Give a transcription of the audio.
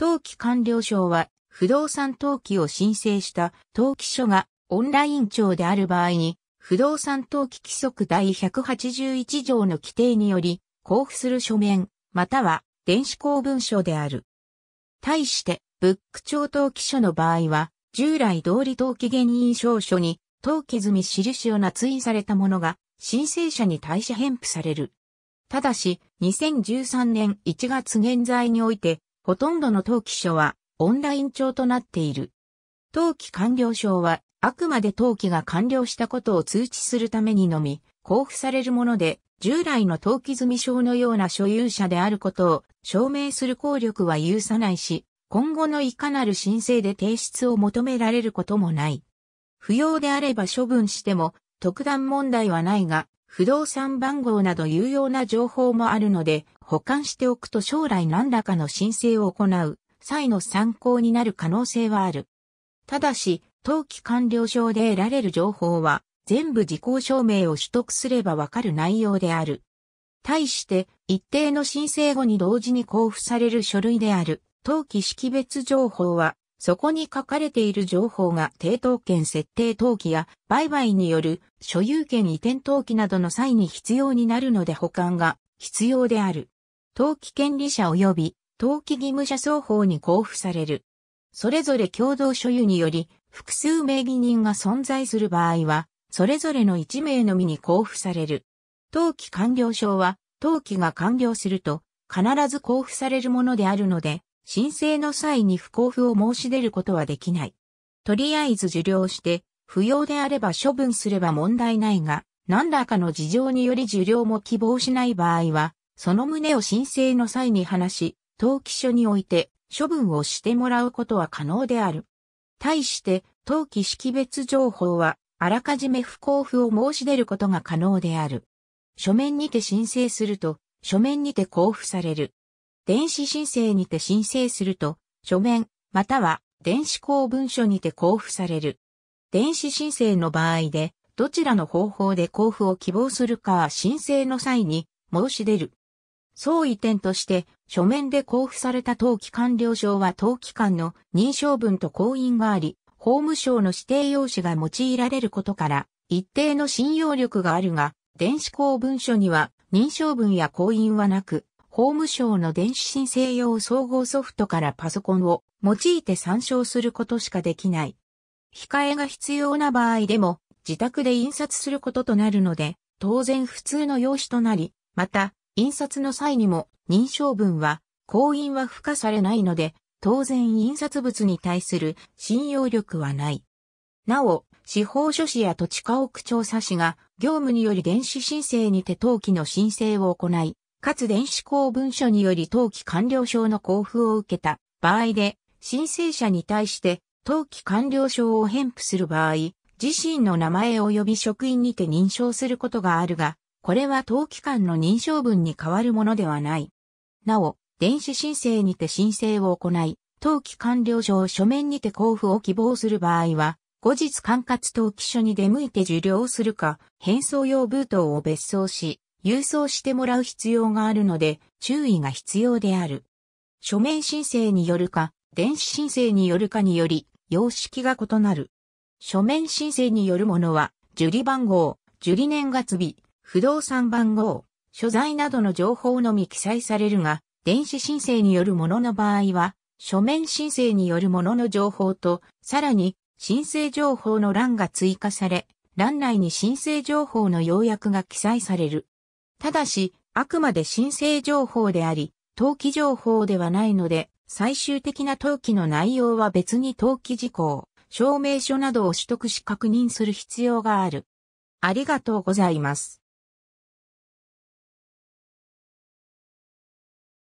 登記完了証は、不動産登記を申請した登記書がオンライン庁である場合に、不動産登記規則第181条の規定により、交付する書面、または電子公文書である。対して、ブック庁登記書の場合は、従来通り登記原因証書に、登記済み印を捺印されたものが、申請者に対し返付される。ただし、2013年1月現在において、ほとんどの登記書はオンライン帳となっている。登記完了証は、あくまで登記が完了したことを通知するためにのみ、交付されるもので、従来の登記済証のような所有者であることを証明する効力は有さないし、今後のいかなる申請で提出を求められることもない。不要であれば処分しても特段問題はないが、不動産番号など有用な情報もあるので、保管しておくと将来何らかの申請を行う際の参考になる可能性はある。ただし、登記完了証で得られる情報は、全部事項証明を取得すればわかる内容である。対して、一定の申請後に同時に交付される書類である、登記識別情報は、そこに書かれている情報が抵当権設定登記や売買による所有権移転登記などの際に必要になるので保管が必要である。登記権利者及び登記義務者双方に交付される。それぞれ共同所有により複数名義人が存在する場合は、それぞれの1名のみに交付される。登記完了証は登記が完了すると必ず交付されるものであるので、申請の際に不交付を申し出ることはできない。とりあえず受領して、不要であれば処分すれば問題ないが、何らかの事情により受領も希望しない場合は、その旨を申請の際に話し、登記書において処分をしてもらうことは可能である。対して、登記識別情報は、あらかじめ不交付を申し出ることが可能である。書面にて申請すると、書面にて交付される。電子申請にて申請すると、書面、または電子公文書にて交付される。電子申請の場合で、どちらの方法で交付を希望するかは申請の際に申し出る。相違点として、書面で交付された登記完了証は登記間の認証文と公印があり、法務省の指定用紙が用いられることから、一定の信用力があるが、電子公文書には認証文や公印はなく、法務省の電子申請用総合ソフトからパソコンを用いて参照することしかできない。控えが必要な場合でも自宅で印刷することとなるので、当然普通の用紙となり、また、印刷の際にも認証文は、公印は付加されないので、当然印刷物に対する信用力はない。なお、司法書士や土地家屋調査士が業務により電子申請にて登記の申請を行い、かつ電子公文書により登記完了証の交付を受けた場合で、申請者に対して登記完了証を返付する場合、自身の名前及び職員にて認証することがあるが、これは登記間の認証文に変わるものではない。なお、電子申請にて申請を行い、登記完了証を書面にて交付を希望する場合は、後日管轄登記書に出向いて受領するか、返送用封筒を別送し、郵送してもらう必要があるので注意が必要である。書面申請によるか、電子申請によるかにより、様式が異なる。書面申請によるものは、受理番号、受理年月日、不動産番号、所在などの情報のみ記載されるが、電子申請によるものの場合は、書面申請によるものの情報と、さらに、申請情報の欄が追加され、欄内に申請情報の要約が記載される。ただし、あくまで申請情報であり、登記情報ではないので、最終的な登記の内容は別に登記事項、証明書などを取得し確認する必要がある。ありがとうございます。